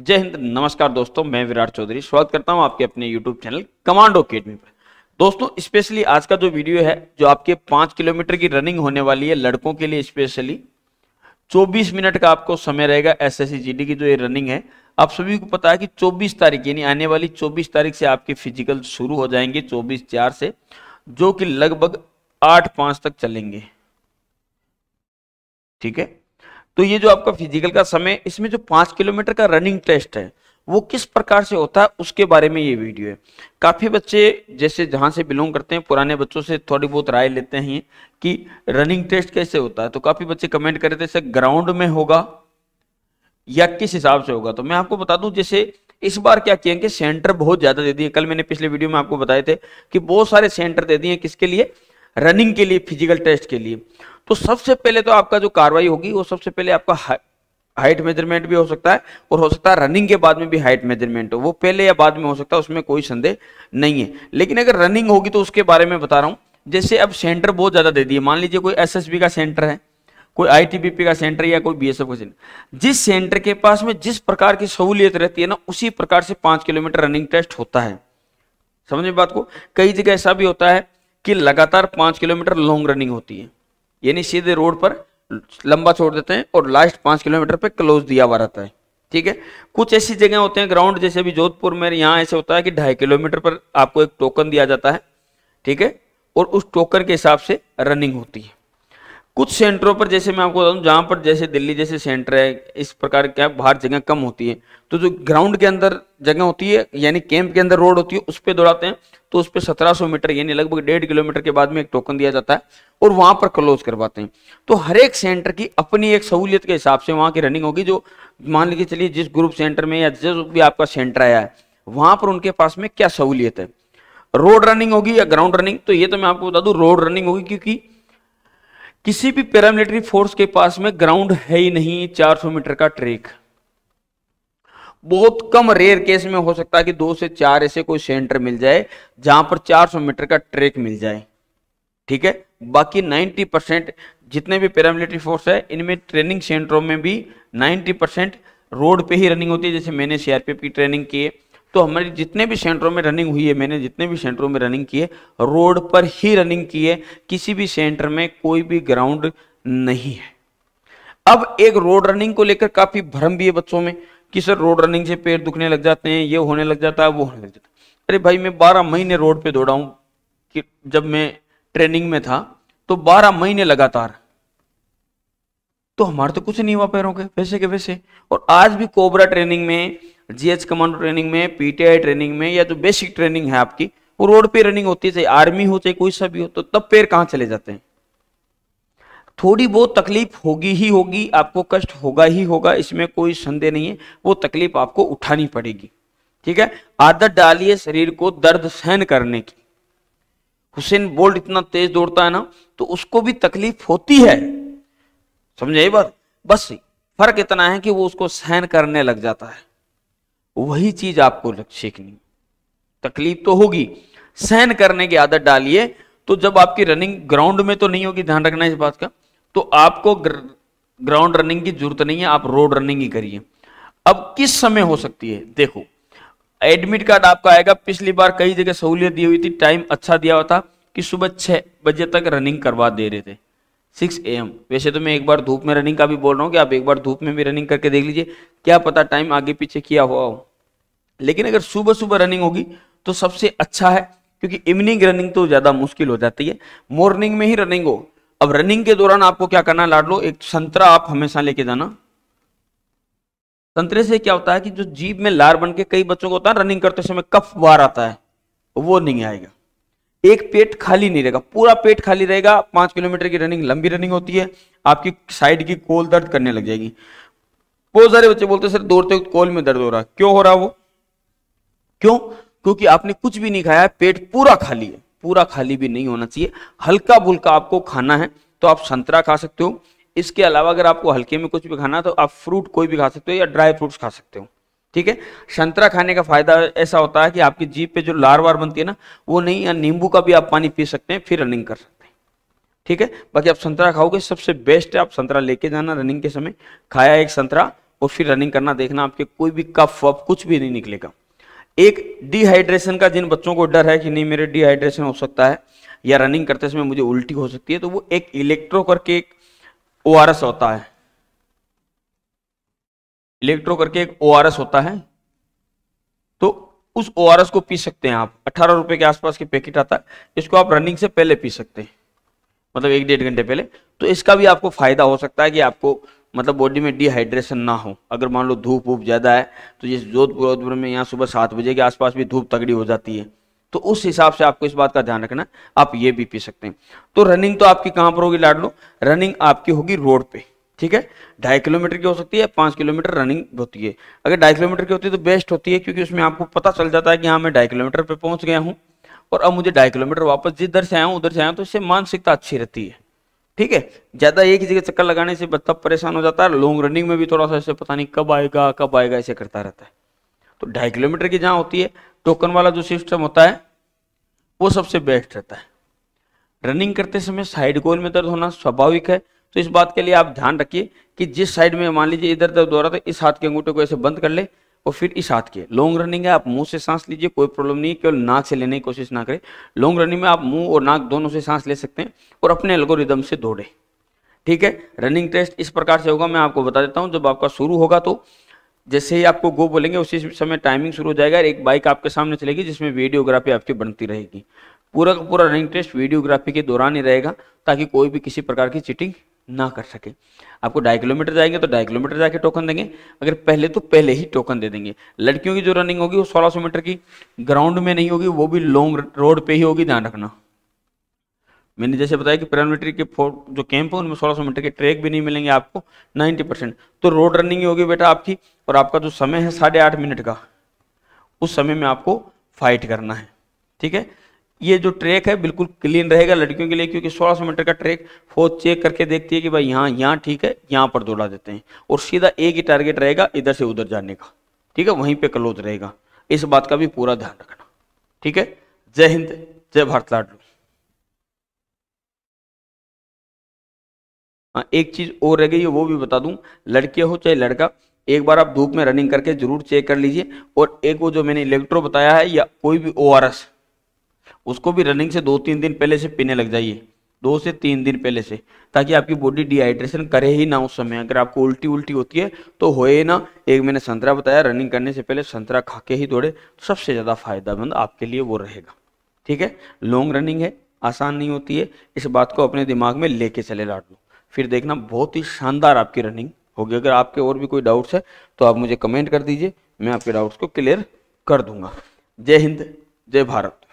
जय हिंद नमस्कार दोस्तों मैं विराट चौधरी स्वागत करता हूं आपके अपने YouTube चैनल कमांडो अकेडमी पर दोस्तों स्पेशली आज का जो वीडियो है जो आपके पांच किलोमीटर की रनिंग होने वाली है लड़कों के लिए स्पेशली 24 मिनट का आपको समय रहेगा एस एस की जो ये रनिंग है आप सभी को पता है कि चौबीस तारीख यानी आने वाली चौबीस तारीख से आपके फिजिकल शुरू हो जाएंगे चौबीस चार से जो कि लगभग आठ पांच तक चलेंगे ठीक है तो ये जो आपका फिजिकल का समय इसमें जो पांच किलोमीटर का रनिंग टेस्ट है वो किस प्रकार से होता है उसके बारे में ये वीडियो है काफ़ी बच्चे जैसे जहां से बिलोंग करते हैं पुराने बच्चों से थोड़ी बहुत राय लेते हैं कि रनिंग टेस्ट कैसे होता है तो काफ़ी बच्चे कमेंट कर रहे थे सर ग्राउंड में होगा या किस हिसाब से होगा तो मैं आपको बता दूं जैसे इस बार क्या किए कि सेंटर बहुत ज़्यादा दे दिए कल मैंने पिछले वीडियो में आपको बताए थे कि बहुत सारे सेंटर दे दिए किसके लिए रनिंग के लिए फिजिकल टेस्ट के लिए तो सबसे पहले तो आपका जो कार्रवाई होगी वो सबसे पहले आपका हाइट मेजरमेंट भी हो सकता है और हो सकता है रनिंग के बाद में भी हाइट मेजरमेंट हो वो पहले या बाद में हो सकता है उसमें कोई संदेह नहीं है लेकिन अगर रनिंग होगी तो उसके बारे में बता रहा हूँ जैसे अब सेंटर बहुत ज़्यादा दे दिए मान लीजिए कोई एसएसबी का सेंटर है कोई आईटीबीपी का सेंटर या कोई बीएसएफ का सेंटर जिस सेंटर के पास में जिस प्रकार की सहूलियत रहती है ना उसी प्रकार से पांच किलोमीटर रनिंग टेस्ट होता है समझ में बात को कई जगह ऐसा भी होता है कि लगातार पांच किलोमीटर लॉन्ग रनिंग होती है यानी सीधे रोड पर लंबा छोड़ देते हैं और लास्ट पांच किलोमीटर पर क्लोज दिया हुआ रहता है ठीक है कुछ ऐसी जगह होते हैं ग्राउंड जैसे अभी जोधपुर में यहाँ ऐसे होता है कि ढाई किलोमीटर पर आपको एक टोकन दिया जाता है ठीक है और उस टोकन के हिसाब से रनिंग होती है कुछ सेंटरों पर जैसे मैं आपको बताऊं जहां पर जैसे दिल्ली जैसे सेंटर है इस प्रकार क्या बाहर जगह कम होती है तो जो ग्राउंड के अंदर जगह होती है यानी कैंप के अंदर रोड होती है उस पर दौड़ाते हैं तो उस पर सत्रह मीटर यानी लगभग डेढ़ किलोमीटर के बाद में एक टोकन दिया जाता है और वहां पर क्लोज करवाते हैं तो हर एक सेंटर की अपनी एक सहूलियत के हिसाब से वहां की रनिंग होगी जो मान लीजिए चलिए जिस ग्रुप सेंटर में या जिस भी आपका सेंटर आया है वहां पर उनके पास में क्या सहूलियत है रोड रनिंग होगी या ग्राउंड रनिंग तो ये तो मैं आपको बता दू रोड रनिंग होगी क्योंकि किसी भी पैरामिलिट्री फोर्स के पास में ग्राउंड है ही नहीं 400 मीटर का ट्रैक बहुत कम रेयर केस में हो सकता है कि दो से चार ऐसे कोई सेंटर मिल जाए जहां पर 400 मीटर का ट्रैक मिल जाए ठीक है बाकी 90 परसेंट जितने भी पैरामिलिट्री फोर्स है इनमें ट्रेनिंग सेंटरों में भी 90 परसेंट रोड पे ही रनिंग होती है जैसे मैंने सीआरपीएफ की ट्रेनिंग की है तो हमारी जितने भी सेंटरों में रनिंग हुई है मैंने जितने भी सेंटरों में रनिंग की है रोड पर ही रनिंग की है किसी भी सेंटर में कोई भी ग्राउंड नहीं है अब एक रोड रनिंग को लेकर काफी भ्रम भी है बच्चों में कि सर रोड रनिंग से पेड़ दुखने लग जाते हैं ये होने लग जाता है वो होने लग जाता है अरे भाई मैं बारह महीने रोड पर दौड़ा हूं कि जब मैं ट्रेनिंग में था तो बारह महीने लगातार तो हमारे तो कुछ नहीं हुआ पैरों के वैसे के वैसे और आज भी कोबरा ट्रेनिंग में जीएच कमांडो ट्रेनिंग में पीटीआई ट्रेनिंग में या जो बेसिक ट्रेनिंग है आपकी वो रोड पे रनिंग होती है चाहे आर्मी हो चाहे कोई सा भी हो तो तब पैर कहाँ चले जाते हैं थोड़ी बहुत तकलीफ होगी ही होगी आपको कष्ट होगा ही होगा इसमें कोई संदेह नहीं है वो तकलीफ आपको उठानी पड़ेगी ठीक है आदत डालिए शरीर को दर्द सहन करने की हुसैन बोल्ट इतना तेज दौड़ता है ना तो उसको भी तकलीफ होती है समझे बात बस फर्क इतना है कि वो उसको सहन करने लग जाता है वही चीज आपको सीखनी तकलीफ तो होगी सहन करने की आदत डालिए तो जब आपकी रनिंग ग्राउंड में तो नहीं होगी ध्यान रखना इस बात का तो आपको ग्राउंड रनिंग की जरूरत नहीं है आप रोड रनिंग ही करिए अब किस समय हो सकती है देखो एडमिट कार्ड आपका आएगा पिछली बार कई जगह सहूलियत दी हुई थी टाइम अच्छा दिया हुआ था कि सुबह छह बजे तक रनिंग करवा दे रहे थे सिक्स ए एम वैसे तो मैं एक बार धूप में रनिंग का भी बोल रहा हूँ कि आप एक बार धूप में भी रनिंग करके देख लीजिए क्या पता टाइम आगे पीछे किया हुआ हो लेकिन अगर सुबह सुबह रनिंग होगी तो सबसे अच्छा है क्योंकि इवनिंग रनिंग तो ज़्यादा मुश्किल हो जाती है मॉर्निंग में ही रनिंग हो अब रनिंग के दौरान आपको क्या करना लाड लो एक संतरा आप हमेशा लेके जाना संतरे से क्या होता है कि जो जीभ में लार बन के कई बच्चों को होता है रनिंग करते समय कफ बार आता है वो नहीं आएगा एक पेट खाली नहीं रहेगा पूरा पेट खाली रहेगा पांच किलोमीटर की रनिंग लंबी रनिंग होती है आपकी साइड की कोल दर्द करने लग जाएगी बहुत सारे बच्चे बोलते हैं सर दौड़ते वक्त कोल में दर्द हो रहा है क्यों हो रहा वो क्यों क्योंकि आपने कुछ भी नहीं खाया पेट पूरा खाली है पूरा खाली भी नहीं होना चाहिए हल्का भुल्का आपको खाना है तो आप संतरा खा सकते हो इसके अलावा अगर आपको हल्के में कुछ भी खाना है तो आप फ्रूट कोई भी खा सकते हो या ड्राई फ्रूट्स खा सकते हो ठीक है संतरा खाने का फायदा ऐसा होता है कि आपकी जीप पे जो लार वार बनती है ना वो नहीं या नींबू का भी आप पानी पी सकते हैं फिर रनिंग कर सकते हैं ठीक है बाकी आप संतरा खाओगे सबसे बेस्ट है आप संतरा लेके जाना रनिंग के समय खाया एक संतरा और फिर रनिंग करना देखना आपके कोई भी कफ वफ कुछ भी नहीं निकलेगा एक डिहाइड्रेशन का जिन बच्चों को डर है कि नहीं मेरे डिहाइड्रेशन हो सकता है या रनिंग करते समय मुझे उल्टी हो सकती है तो वो एक इलेक्ट्रो करके एक ओ होता है इलेक्ट्रो करके एक ओ होता है तो उस ओ को पी सकते हैं आप अट्ठारह रुपए के आसपास के पैकेट आता है इसको आप रनिंग से पहले पी सकते हैं मतलब एक डेढ़ घंटे पहले तो इसका भी आपको फायदा हो सकता है कि आपको मतलब बॉडी में डिहाइड्रेशन ना हो अगर मान लो धूप वूप ज़्यादा है तो ये जोधपुर जोधपुर में यहाँ सुबह सात बजे के आसपास भी धूप तगड़ी हो जाती है तो उस हिसाब से आपको इस बात का ध्यान रखना आप ये भी पी सकते हैं तो रनिंग तो आपकी कहाँ पर होगी लाड लो रनिंग आपकी होगी रोड पे ठीक है ढाई किलोमीटर की हो सकती है पाँच किलोमीटर रनिंग होती है अगर ढाई किलोमीटर की होती है तो बेस्ट होती है क्योंकि उसमें आपको पता चल जाता है कि हाँ मैं ढाई किलोमीटर पर पहुँच गया हूँ और अब मुझे ढाई किलोमीटर वापस जिधर से आया हूँ उधर से आया तो इससे मानसिकता अच्छी रहती है ठीक है ज़्यादा एक जगह चक्कर लगाने से बच्चा परेशान हो जाता है लॉन्ग रनिंग में भी थोड़ा सा ऐसे पता नहीं कब आएगा कब आएगा ऐसे करता रहता है तो ढाई किलोमीटर की जहाँ होती है टोकन वाला जो सिस्टम होता है वो सबसे बेस्ट रहता है रनिंग करते समय साइड गोल में दर्द होना स्वाभाविक है तो इस बात के लिए आप ध्यान रखिए कि जिस साइड में मान लीजिए इधर उधर दौरा तो इस हाथ के अंगूठे को ऐसे बंद कर ले और फिर इस हाथ के लॉन्ग रनिंग है आप मुंह से सांस लीजिए कोई प्रॉब्लम नहीं है केवल नाक से लेने की कोशिश ना करें लॉन्ग रनिंग में आप मुंह और नाक दोनों से सांस ले सकते हैं और अपने एल्गोरिदम से दौड़े ठीक है रनिंग टेस्ट इस प्रकार से होगा मैं आपको बता देता हूँ जब आपका शुरू होगा तो जैसे ही आपको गो बोलेंगे उसी समय टाइमिंग शुरू हो जाएगा एक बाइक आपके सामने चलेगी जिसमें वीडियोग्राफी आपकी बनती रहेगी पूरा का पूरा रनिंग टेस्ट वीडियोग्राफी के दौरान ही रहेगा ताकि कोई भी किसी प्रकार की चीटिंग ना कर सके आपको ढाई किलोमीटर जाएंगे तो ढाई किलोमीटर जाके टोकन देंगे अगर पहले तो पहले ही टोकन दे देंगे लड़कियों की जो रनिंग होगी वो सोलह सौ मीटर की ग्राउंड में नहीं होगी वो भी लॉन्ग रोड पे ही होगी ध्यान रखना मैंने जैसे बताया कि पैरामिलिट्री के जो कैंप है उनमें सोलह मीटर के ट्रैक भी नहीं मिलेंगे आपको नाइन्टी परसेंट तो रोड रनिंग होगी बेटा आपकी और आपका जो समय है साढ़े आठ मिनट का उस समय में आपको फाइट करना है ठीक है ये जो ट्रैक है बिल्कुल क्लीन रहेगा लड़कियों के लिए क्योंकि 1600 मीटर का ट्रैक फोर्थ चेक करके देखती है कि भाई यहाँ यहाँ ठीक है यहाँ पर दौड़ा देते हैं और सीधा एक ही टारगेट रहेगा इधर से उधर जाने का ठीक है वहीं पे क्लोज रहेगा इस बात का भी पूरा ध्यान रखना ठीक है जय हिंद जय भारत लाडलू हाँ एक चीज़ और रह गई वो भी बता दूं लड़के हो चाहे लड़का एक बार आप धूप में रनिंग करके जरूर चेक कर लीजिए और एक वो जो मैंने इलेक्ट्रो बताया है या कोई भी ओ आर एस उसको भी रनिंग से दो तीन दिन पहले से पीने लग जाइए दो से तीन दिन पहले से ताकि आपकी बॉडी डिहाइड्रेशन करे ही ना उस समय अगर आपको उल्टी उल्टी होती है तो होए ना एक मैंने संतरा बताया रनिंग करने से पहले संतरा खा के ही दौड़े तो सबसे ज़्यादा फायदेमंद आपके लिए वो रहेगा ठीक है लॉन्ग रनिंग है आसान नहीं होती है इस बात को अपने दिमाग में लेके चले लाट लो फिर देखना बहुत ही शानदार आपकी रनिंग होगी अगर आपके और भी कोई डाउट्स है तो आप मुझे कमेंट कर दीजिए मैं आपके डाउट्स को क्लियर कर दूंगा जय हिंद जय भारत